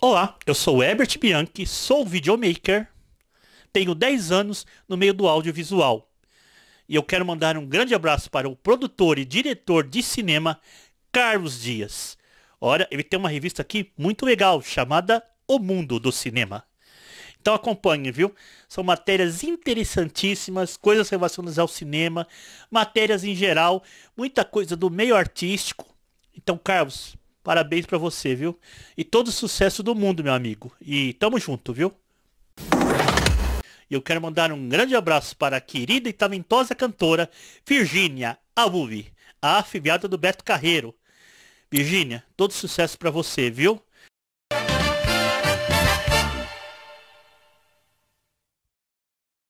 Olá, eu sou Herbert Bianchi, sou videomaker, tenho 10 anos no meio do audiovisual. E eu quero mandar um grande abraço para o produtor e diretor de cinema Carlos Dias. Ora, ele tem uma revista aqui muito legal chamada O Mundo do Cinema. Então acompanhe, viu? São matérias interessantíssimas, coisas relacionadas ao cinema, matérias em geral, muita coisa do meio artístico. Então, Carlos, Parabéns para você, viu? E todo sucesso do mundo, meu amigo. E tamo junto, viu? E eu quero mandar um grande abraço para a querida e talentosa cantora Virgínia Abuvi, a afiliada do Beto Carreiro. Virgínia, todo sucesso para você, viu?